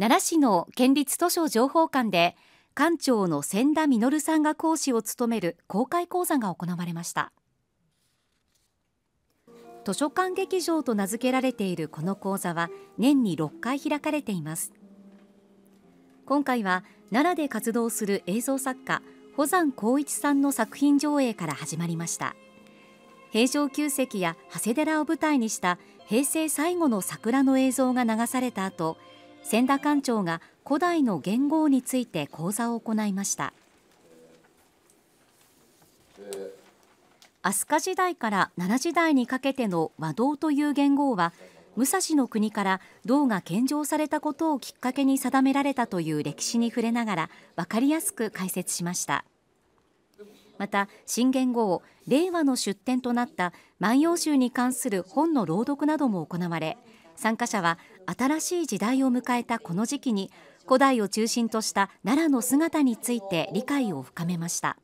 奈良市の県立図書情報館で館長の千田実さんが講師を務める公開講座が行われました図書館劇場と名付けられているこの講座は年に6回開かれています今回は奈良で活動する映像作家保山光一さんの作品上映から始まりました平城宮跡や長谷寺を舞台にした平成最後の桜の映像が流された後千田館長が古代の元号について講座を行いました飛鳥時代から奈良時代にかけての和道という元号は武蔵の国から銅が献上されたことをきっかけに定められたという歴史に触れながら分かりやすく解説しましたまた新元号令和の出典となった「万葉集」に関する本の朗読なども行われ参加者は新しい時代を迎えたこの時期に古代を中心とした奈良の姿について理解を深めました。